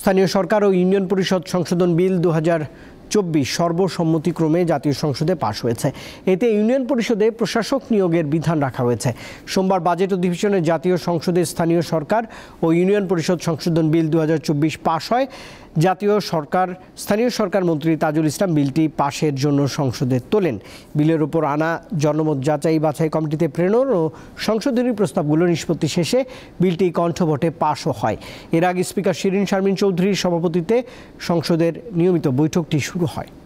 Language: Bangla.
স্থানীয় সরকার ও ইউনিয়ন পরিষদ সংশোধন বিল দু চব্বিশ সর্বসম্মতিক্রমে জাতীয় সংসদে পাশ হয়েছে এতে ইউনিয়ন পরিষদে প্রশাসক নিয়োগের বিধান রাখা হয়েছে সোমবার বাজেট অধিবেশনে জাতীয় সংসদে স্থানীয় সরকার ও ইউনিয়ন পরিষদ সংশোধন বিল দু পাশ হয় জাতীয় সরকার স্থানীয় সরকার মন্ত্রী তাজুল ইসলাম বিলটি পাশের জন্য সংসদে তোলেন বিলের ওপর আনা জনমত যাচাই বাছাই কমিটিতে প্রেরণ ও সংশোধনী প্রস্তাবগুলো নিষ্পত্তি শেষে বিলটি কণ্ঠভোটে পাশও হয় এর আগে স্পিকার শিরিন শারমিন চৌধুরীর সভাপতিতে সংসদের নিয়মিত বৈঠকটি শুরু হয়